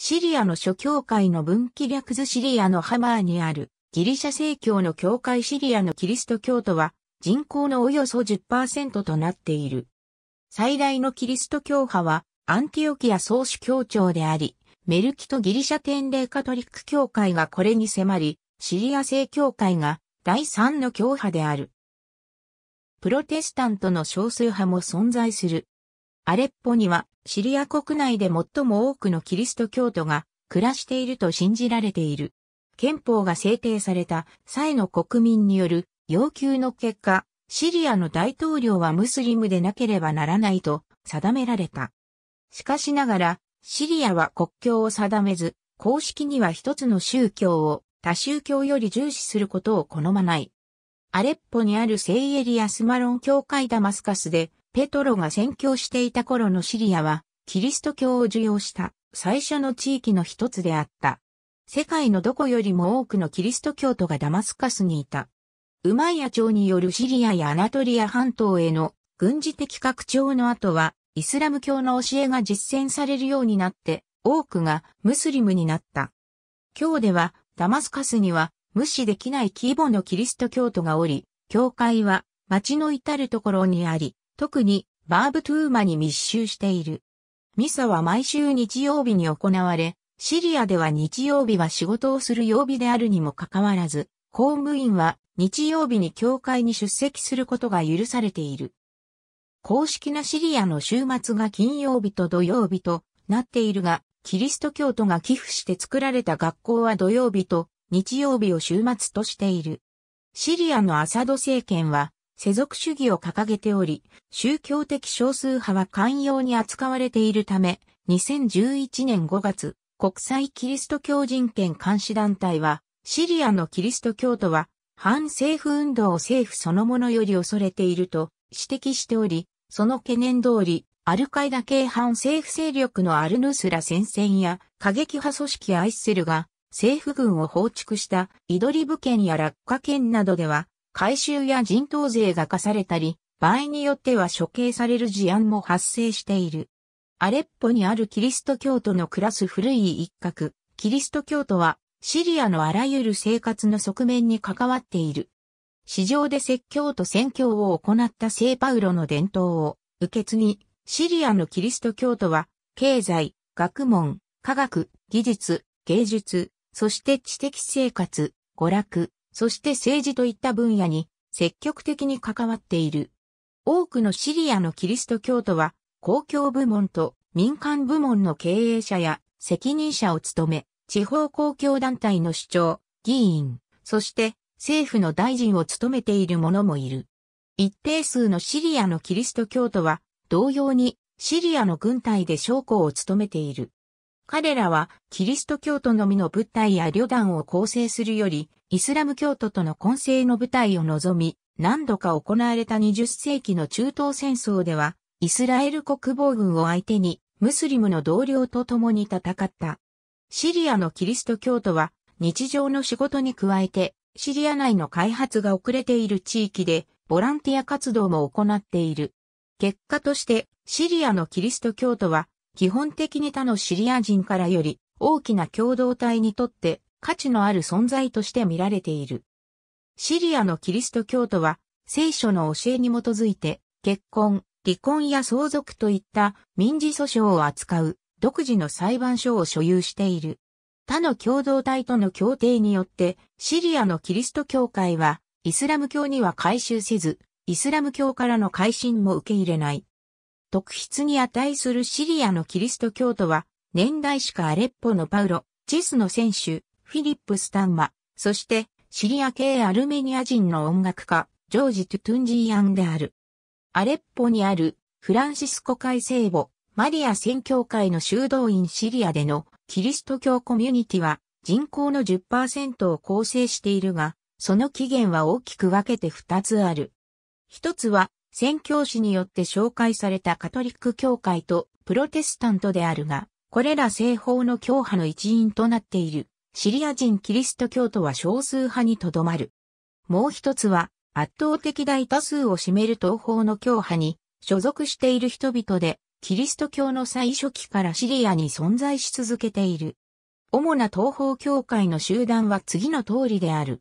シリアの諸教会の分岐略図シリアのハマーにあるギリシャ正教の教会シリアのキリスト教徒は人口のおよそ10%となっている。最大のキリスト教派はアンティオキア総主教長であり、メルキとギリシャ天霊カトリック教会がこれに迫り、シリア正教会が第3の教派である。プロテスタントの少数派も存在する。アレッポにはシリア国内で最も多くのキリスト教徒が暮らしていると信じられている。憲法が制定された際の国民による要求の結果、シリアの大統領はムスリムでなければならないと定められた。しかしながら、シリアは国境を定めず、公式には一つの宗教を他宗教より重視することを好まない。アレッポにあるセイエリアスマロン教会ダマスカスでペトロが宣教していた頃のシリアは、キリスト教を受容した最初の地域の一つであった。世界のどこよりも多くのキリスト教徒がダマスカスにいた。ウマイヤ朝によるシリアやアナトリア半島への軍事的拡張の後は、イスラム教の教えが実践されるようになって、多くがムスリムになった。今日では、ダマスカスには無視できない規模のキリスト教徒がおり、教会は街の至るところにあり、特にバーブトゥーマに密集している。ミサは毎週日曜日に行われ、シリアでは日曜日は仕事をする曜日であるにもかかわらず、公務員は日曜日に教会に出席することが許されている。公式なシリアの週末が金曜日と土曜日となっているが、キリスト教徒が寄付して作られた学校は土曜日と日曜日を週末としている。シリアのアサド政権は世俗主義を掲げており、宗教的少数派は寛容に扱われているため、2011年5月、国際キリスト教人権監視団体は、シリアのキリスト教徒は、反政府運動を政府そのものより恐れていると指摘しており、その懸念通り、アルカイダ系反政府勢力のアルヌスラ戦線や過激派組織アイッセルが政府軍を放逐したイドリブ県やラッカ県などでは回収や人頭税が課されたり、場合によっては処刑される事案も発生している。アレッポにあるキリスト教徒の暮らす古い一角、キリスト教徒はシリアのあらゆる生活の側面に関わっている。市場で説教と宣教を行った聖パウロの伝統を受け継ぎ、シリアのキリスト教徒は経済、学問、科学、技術、芸術、そして知的生活、娯楽、そして政治といった分野に積極的に関わっている。多くのシリアのキリスト教徒は公共部門と民間部門の経営者や責任者を務め、地方公共団体の主張、議員、そして政府の大臣を務めている者もいる。一定数のシリアのキリスト教徒は同様にシリアの軍隊で将校を務めている。彼らはキリスト教徒のみの物体や旅団を構成するよりイスラム教徒との混成の舞台を望み、何度か行われた20世紀の中東戦争では、イスラエル国防軍を相手に、ムスリムの同僚と共に戦った。シリアのキリスト教徒は、日常の仕事に加えて、シリア内の開発が遅れている地域で、ボランティア活動も行っている。結果として、シリアのキリスト教徒は、基本的に他のシリア人からより、大きな共同体にとって価値のある存在として見られている。シリアのキリスト教徒は、聖書の教えに基づいて、結婚、離婚や相続といった民事訴訟を扱う独自の裁判所を所有している。他の共同体との協定によって、シリアのキリスト教会は、イスラム教には改宗せず、イスラム教からの改信も受け入れない。特筆に値するシリアのキリスト教徒は、年代しかアレッポのパウロ、チェスの選手、フィリップ・スタンマ、そして、シリア系アルメニア人の音楽家、ジョージ・トゥトゥンジーアンである。アレッポにある、フランシスコ会聖母、マリア宣教会の修道院シリアでのキリスト教コミュニティは人口の10%を構成しているが、その起源は大きく分けて2つある。一つは、宣教師によって紹介されたカトリック教会とプロテスタントであるが、これら西方の教派の一員となっている。シリア人キリスト教徒は少数派にとどまる。もう一つは、圧倒的大多数を占める東方の教派に所属している人々で、キリスト教の最初期からシリアに存在し続けている。主な東方教会の集団は次の通りである。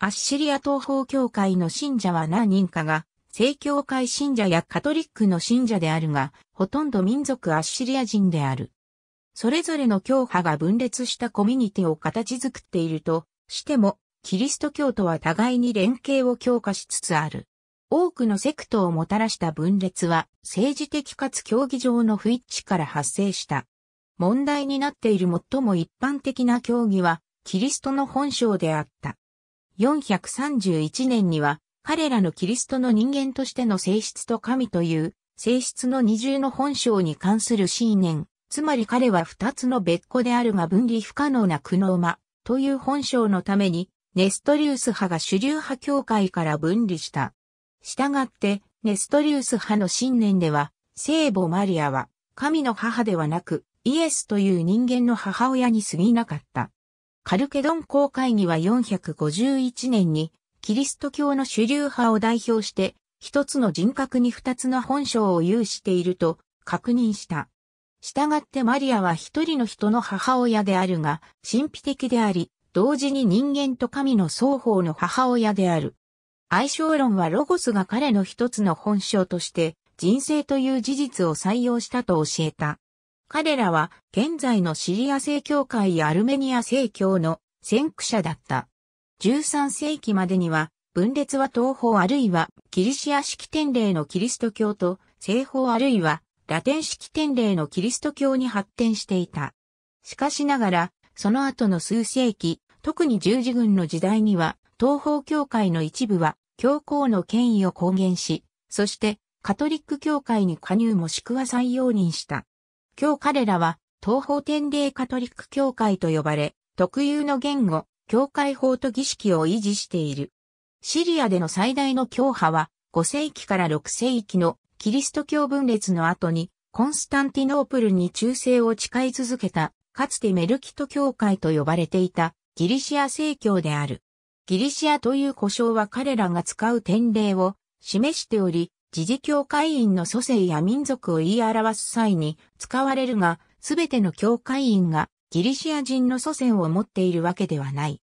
アッシリア東方教会の信者は何人かが、正教会信者やカトリックの信者であるが、ほとんど民族アッシリア人である。それぞれの教派が分裂したコミュニティを形作っているとしても、キリスト教徒は互いに連携を強化しつつある。多くのセクトをもたらした分裂は政治的かつ競技上の不一致から発生した。問題になっている最も一般的な競技はキリストの本性であった。431年には彼らのキリストの人間としての性質と神という性質の二重の本性に関する信念、つまり彼は二つの別個であるが分離不可能な苦悩馬という本性のために、ネストリウス派が主流派教会から分離した。したがって、ネストリウス派の信念では、聖母マリアは、神の母ではなく、イエスという人間の母親に過ぎなかった。カルケドン公会議は451年に、キリスト教の主流派を代表して、一つの人格に二つの本性を有していると確認した。従ってマリアは一人の人の母親であるが、神秘的であり、同時に人間と神の双方の母親である。愛称論はロゴスが彼の一つの本性として、人生という事実を採用したと教えた。彼らは、現在のシリア正教会やアルメニア正教の先駆者だった。13世紀までには、分裂は東方あるいは、キリシア式典礼のキリスト教と、西方あるいは、ラテン式典礼のキリスト教に発展していた。しかしながら、その後の数世紀、特に十字軍の時代には、東方教会の一部は、教皇の権威を公言し、そして、カトリック教会に加入もしくは再容認した。今日彼らは、東方天礼カトリック教会と呼ばれ、特有の言語、教会法と儀式を維持している。シリアでの最大の教派は、5世紀から6世紀のキリスト教分裂の後に、コンスタンティノープルに忠誠を誓い続けた、かつてメルキト教会と呼ばれていた、ギリシア正教である。ギリシアという呼称は彼らが使う典礼を示しており、自治教会員の祖先や民族を言い表す際に使われるが、すべての教会員がギリシア人の祖先を持っているわけではない。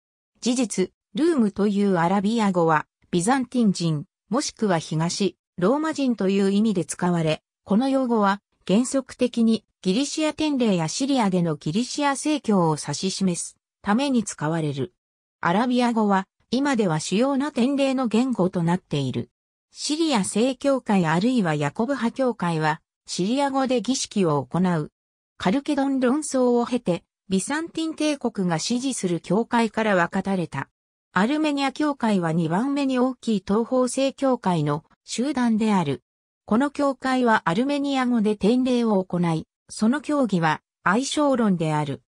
事実、ルームというアラビア語は、ビザンティン人、もしくは東、ローマ人という意味で使われ、この用語は原則的にギリシア典礼やシリアでのギリシア正教を指し示すために使われる。アラビア語は今では主要な典礼の言語となっている。シリア正教会あるいはヤコブ派教会はシリア語で儀式を行う。カルケドン論争を経てビサンティン帝国が支持する教会から分かたれた。アルメニア教会は2番目に大きい東方正教会の集団である。この教会はアルメニア語で典礼を行い、その教義は相性論である。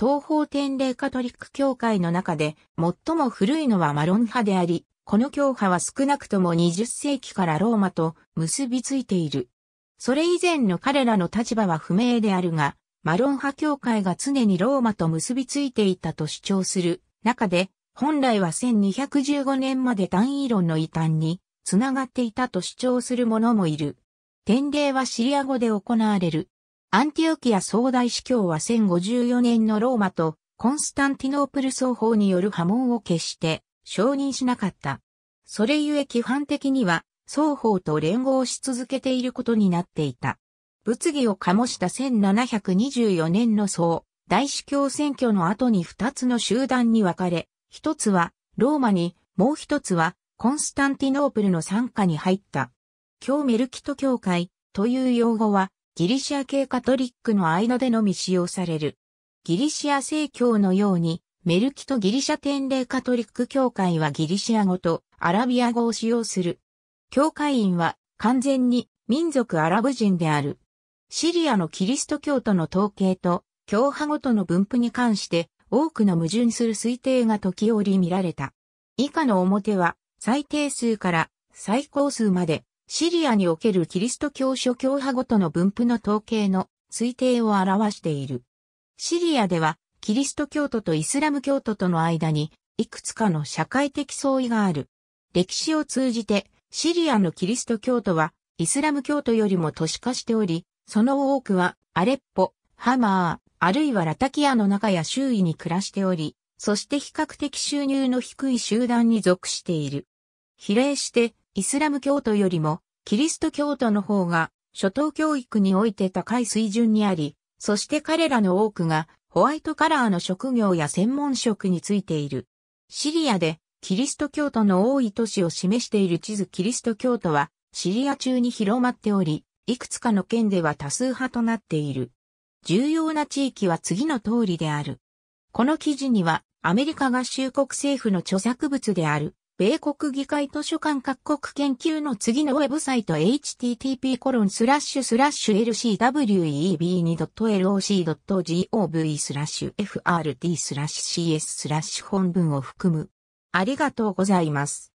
東方典礼カトリック教会の中で最も古いのはマロン派であり、この教派は少なくとも20世紀からローマと結びついている。それ以前の彼らの立場は不明であるが、マロン派教会が常にローマと結びついていたと主張する中で、本来は1215年まで単位論の異端につながっていたと主張する者もいる。典礼はシリア語で行われる。アンティオキア総大司教は1054年のローマとコンスタンティノープル双方による波紋を決して承認しなかった。それゆえ規範的には双方と連合し続けていることになっていた。物議を醸した1724年の総大司教選挙の後に二つの集団に分かれ、一つはローマに、もう一つはコンスタンティノープルの傘下に入った。教メルキト教会という用語はギリシア系カトリックの間でのみ使用される。ギリシア正教のようにメルキトギリシャ天霊カトリック教会はギリシア語とアラビア語を使用する。教会員は完全に民族アラブ人である。シリアのキリスト教徒の統計と教派ごとの分布に関して多くの矛盾する推定が時折見られた。以下の表は最低数から最高数まで、シリアにおけるキリスト教諸教派ごとの分布の統計の推定を表している。シリアでは、キリスト教徒とイスラム教徒との間に、いくつかの社会的相違がある。歴史を通じて、シリアのキリスト教徒は、イスラム教徒よりも都市化しており、その多くは、アレッポ、ハマー、あるいはラタキアの中や周囲に暮らしており、そして比較的収入の低い集団に属している。比例してイスラム教徒よりもキリスト教徒の方が初等教育において高い水準にあり、そして彼らの多くがホワイトカラーの職業や専門職についている。シリアでキリスト教徒の多い都市を示している地図キリスト教徒はシリア中に広まっており、いくつかの県では多数派となっている。重要な地域は次の通りである。この記事にはアメリカ合衆国政府の著作物である米国議会図書館各国研究の次のウェブサイト http コロンスラッシュスラッシュ lcweb2.loc.gov スラッシュ frt スラッシュ cs スラッシュ本文を含む。ありがとうございます。